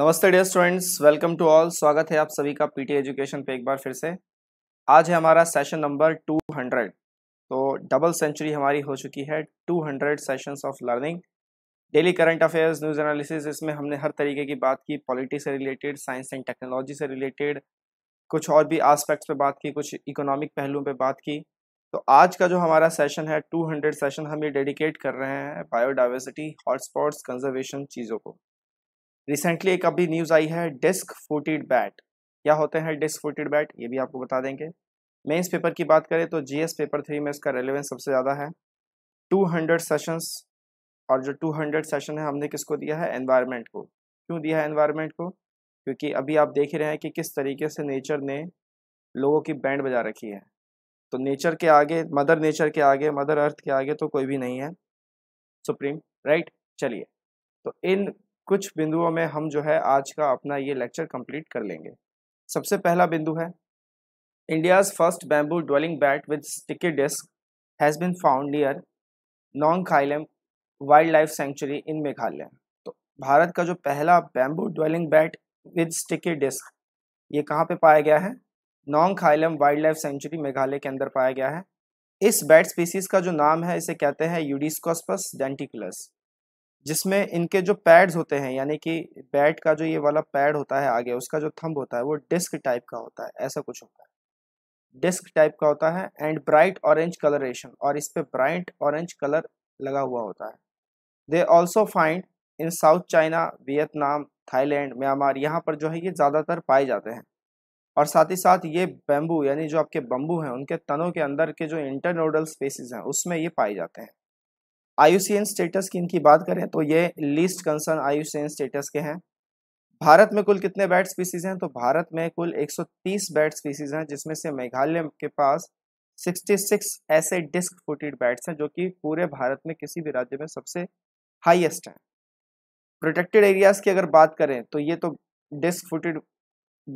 नमस्ते dear students welcome to all स्वागत है आप सभी का पीटी एजुकेशन पे एक बार फिर से आज है हमारा सेशन नंबर 200 तो डबल सेंचुरी हमारी हो चुकी है 200 session of learning daily current affairs news analysis इसमें हमने हर तरीके की बात की पॉलिटिक्स से रिलेटेड साइंस एंड टेक्नोलॉजी से रिलेटेड कुछ और भी आस्पेक्ट्स पर बात की कुछ इकोनॉमिक पहलुओं पर बात की तो आज का जो हमारा सेशन है हंड्रेड सेशन हम ये डेडिकेट कर रहे हैं बायोडाइवर्सिटी हॉटस्पॉट्स कंजर्वेशन चीज़ों को रिसेंटली एक अभी न्यूज़ आई है डिस्क फुटेड बैट क्या होते हैं डिस्क फुटेड बैट ये भी आपको बता देंगे मेंस पेपर की बात करें तो जीएस पेपर थ्री में इसका रेलिवेंस सबसे ज़्यादा है 200 सेशंस और जो 200 सेशन है हमने किसको दिया है एनवायरनमेंट को क्यों दिया है एनवायरनमेंट को क्योंकि अभी आप देख रहे हैं कि किस तरीके से नेचर ने लोगों की बैंड बजा रखी है तो नेचर के आगे मदर नेचर के आगे मदर अर्थ के आगे तो कोई भी नहीं है सुप्रीम राइट चलिए तो इन कुछ बिंदुओं में हम जो है आज का अपना ये लेक्चर कंप्लीट कर लेंगे सबसे पहला बिंदु है India's first bamboo dwelling bat with sticky disc has been found near Nongkhyllem wildlife sanctuary in Meghalaya तो भारत का जो पहला bamboo dwelling bat with sticky disc ये कहाँ पे पाया गया है Nongkhyllem wildlife sanctuary Meghalaya के अंदर पाया गया है इस बैट स्पीसीज का जो नाम है इसे कहते हैं यूडिस्कोसपस डेंटिकुलस जिसमें इनके जो पैड्स होते हैं यानी कि बैट का जो ये वाला पैड होता है आगे उसका जो थंब होता है वो डिस्क टाइप का होता है ऐसा कुछ होता है डिस्क टाइप का होता है एंड ब्राइट ऑरेंज कलरेशन और इस पर ब्राइट ऑरेंज कलर लगा हुआ होता है they also find in South China Vietnam Thailand Myanmar यहाँ पर जो है ये ज़्यादातर पाए जाते हैं और साथ ही साथ ये बैम्बू यानी जो आपके बम्बू हैं उनके तनों के अंदर के जो इंटरनोडल स्पेसिस हैं उसमें ये पाए जाते हैं आयुसीएन स्टेटस की इनकी बात करें तो ये लीस्ट कंसर्न आयुसीएन स्टेटस के हैं भारत में कुल कितने बैट स्पीसीज हैं तो भारत में कुल 130 बैट स्पीसीज हैं जिसमें से मेघालय के पास 66 ऐसे डिस्क फुटेड बैट्स हैं जो कि पूरे भारत में किसी भी राज्य में सबसे हाईएस्ट हैं प्रोटेक्टेड एरियाज़ की अगर बात करें तो ये तो डिस्क फुटेड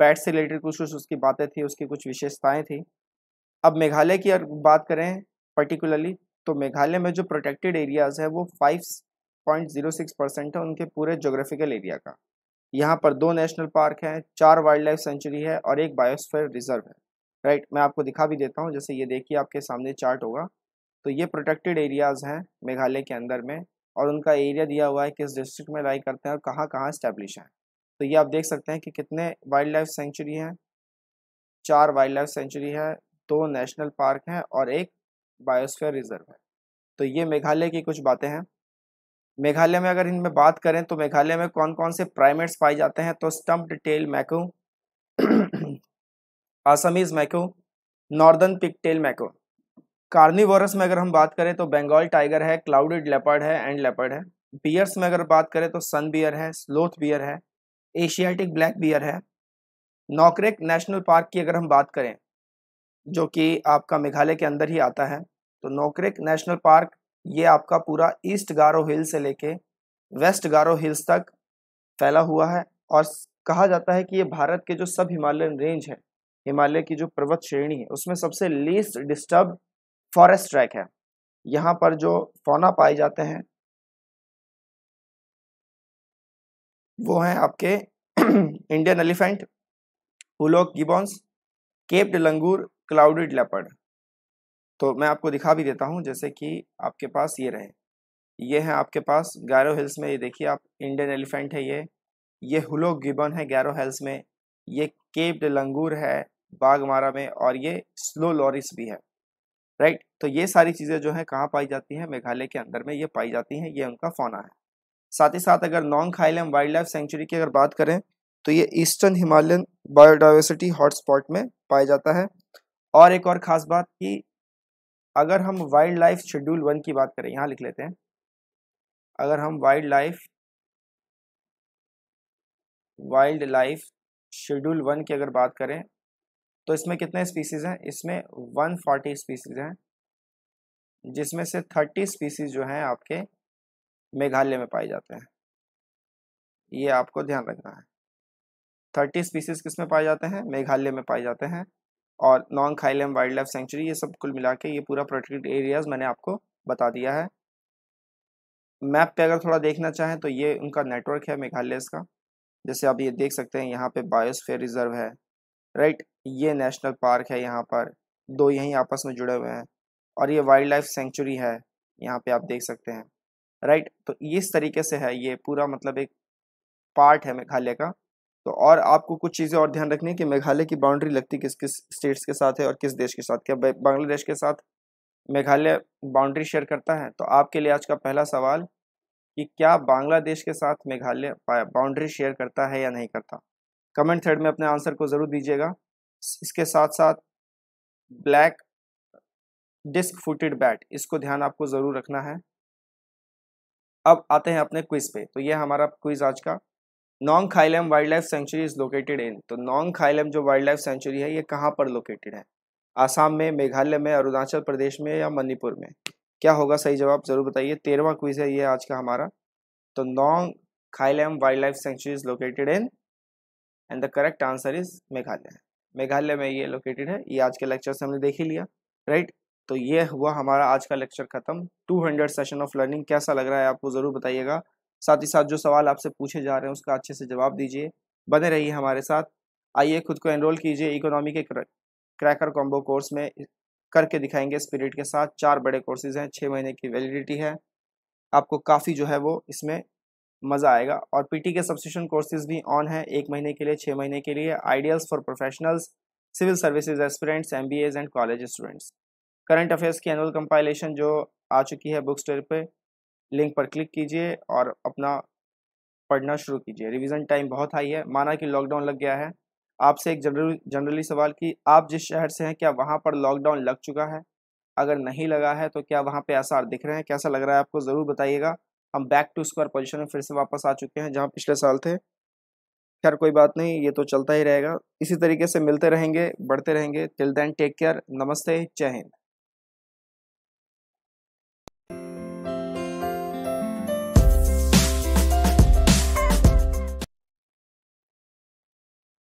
बैट से रिलेटेड कुछ कुछ उसकी बातें थी उसकी कुछ विशेषताएं थी अब मेघालय की अगर बात करें पर्टिकुलरली तो मेघालय में जो प्रोटेक्टेड एरियाज है वो 5.06 परसेंट है उनके पूरे जोग्राफिकल एरिया का यहाँ पर दो नेशनल पार्क हैं चार वाइल्ड लाइफ सेंचुरी है और एक बायोस्फेयर रिजर्व है राइट मैं आपको दिखा भी देता हूँ जैसे ये देखिए आपके सामने चार्ट होगा तो ये प्रोटेक्टेड एरियाज़ हैं मेघालय के अंदर में और उनका एरिया दिया हुआ है किस डिस्ट्रिक्ट में लाई करते हैं और कहाँ कहाँ इस्टेब्लिश हैं तो ये आप देख सकते हैं कि कितने वाइल्ड लाइफ सेंचुरी हैं चार वाइल्ड लाइफ सेंचुरी है दो नेशनल पार्क हैं और एक बायोस्फीयर रिजर्व है तो ये मेघालय की कुछ बातें हैं मेघालय में अगर इनमें बात करें तो मेघालय में कौन कौन से प्राइमेट्स पाए जाते हैं तो stump tail macaque Assamese macaque northern pigtail macaque carnivorous में अगर हम बात करें तो बंगाल टाइगर है क्लाउडेड लेपर्ड है एंड लेपर्ड है बियर्स में अगर बात करें तो सन बियर है स्लोथ बियर है एशियाटिक ब्लैक बियर है नौकरेक नेशनल पार्क की अगर हम बात करें जो कि आपका मेघालय के अंदर ही आता है तो नोकरेक नेशनल पार्क ये आपका पूरा ईस्ट गारो हिल से लेके वेस्ट गारो हिल्स तक फैला हुआ है और कहा जाता है कि ये भारत के जो सब हिमालयन रेंज है हिमालय की जो पर्वत श्रेणी है उसमें सबसे लीस्ट डिस्टर्ब फॉरेस्ट ट्रैक है यहाँ पर जो फोना पाए जाते हैं वो हैं आपके Indian elephant hoolock gibbons capped langur clouded leopard तो मैं आपको दिखा भी देता हूँ जैसे कि आपके पास ये रहे ये है आपके पास गैरो हिल्स में ये देखिए आप इंडियन एलिफेंट है ये ये हुलो गिबन है गैरो हिल्स में ये केप्ड लंगूर है बागमारा में और ये स्लो लॉरिस भी है राइट तो ये सारी चीज़ें जो है कहाँ पाई जाती हैं मेघालय के अंदर में ये पाई जाती हैं ये उनका फोना है साथ ही साथ अगर Nongkhyllem wildlife sanctuary की अगर बात करें तो ये ईस्टर्न हिमालयन बायोडाइवर्सिटी हॉटस्पॉट में पाया जाता है और एक और ख़ास बात कि अगर हम वाइल्ड लाइफ शेड्यूल वन की बात करें यहाँ लिख लेते हैं अगर हम wildlife wildlife schedule one की अगर बात करें तो इसमें कितने स्पीसीज़ हैं इसमें 140 स्पीसीज़ हैं जिसमें से 30 स्पीसीज़ जो हैं आपके मेघालय में पाए जाते हैं ये आपको ध्यान रखना है 30 स्पीसीज़ किस में पाए जाते हैं मेघालय में पाए जाते हैं और Nongkhyllem wildlife sanctuary ये सब कुल मिला के ये पूरा प्रोटेक्टेड एरियाज़ मैंने आपको बता दिया है मैप पे अगर थोड़ा देखना चाहें तो ये उनका नेटवर्क है मेघालय का जैसे आप ये देख सकते हैं यहाँ पे बायोस्फेयर रिजर्व है राइट ये नेशनल पार्क है यहाँ पर दो यहीं आपस में जुड़े हुए हैं और ये वाइल्ड लाइफ सेंचुरी है यहाँ पे आप देख सकते हैं राइट तो इस तरीके से है ये पूरा मतलब एक पार्ट है मेघालय का तो और आपको कुछ चीज़ें और ध्यान रखनी है कि मेघालय की बाउंड्री लगती किस किस स्टेट्स के साथ है और किस देश के साथ क्या बांग्लादेश के साथ मेघालय बाउंड्री शेयर करता है तो आपके लिए आज का पहला सवाल कि क्या बांग्लादेश के साथ मेघालय बाउंड्री शेयर करता है या नहीं करता कमेंट थ्रेड में अपने आंसर को ज़रूर दीजिएगा इसके साथ साथ ब्लैक डिस्क फुटेड बैट इसको ध्यान आपको ज़रूर रखना है अब आते हैं अपने क्विज़ पे तो यह हमारा क्विज़ आज का Nongkhyllem wildlife sanctuary is located in तो नॉन्ग खाइलम जो वाइल्ड लाइफ सेंचुरी है ये कहाँ पर लोकेटेड है आसाम में मेघालय में अरुणाचल प्रदेश में या मणिपुर में क्या होगा सही जवाब जरूर बताइए तेरहवा क्विज है ये आज का हमारा तो Nongkhyllem wildlife sanctuary is located in and the correct answer is Meghalaya Meghalaya में ये लोकेटेड है ये आज के लेक्चर से हमने देख ही लिया राइट तो ये हुआ हमारा आज का लेक्चर खत्म 200 सेशन ऑफ लर्निंग कैसा लग रहा है आपको ज़रूर बताइएगा साथ ही साथ जो सवाल आपसे पूछे जा रहे हैं उसका अच्छे से जवाब दीजिए बने रहिए हमारे साथ आइए खुद को एनरोल कीजिए इकोनॉमी के क्रैकर कॉम्बो कोर्स में करके दिखाएंगे स्पिरिट के साथ चार बड़े कोर्सेज हैं छः महीने की वैलिडिटी है आपको काफ़ी जो है वो इसमें मज़ा आएगा और पीटी के सब्सिट्यूशन कोर्सेज भी ऑन है एक महीने के लिए छः महीने के लिए ideals for professionals civil services aspirants M and college students current affairs की एनुअल कंपाइलेशन जो आ चुकी है बुक स्टोर पर लिंक पर क्लिक कीजिए और अपना पढ़ना शुरू कीजिए रिवीजन टाइम बहुत हाई है माना कि लॉकडाउन लग गया है आपसे एक जनरल जनरली सवाल कि आप जिस शहर से हैं क्या वहाँ पर लॉकडाउन लग चुका है अगर नहीं लगा है तो क्या वहाँ पे आसार दिख रहे हैं कैसा लग रहा है आपको ज़रूर बताइएगा हम बैक टू स्क्वायर पोजिशन में फिर से वापस आ चुके हैं जहाँ पिछले साल थे खैर कोई बात नहीं ये तो चलता ही रहेगा इसी तरीके से मिलते रहेंगे बढ़ते रहेंगे टिल देन टेक केयर नमस्ते जय हिंद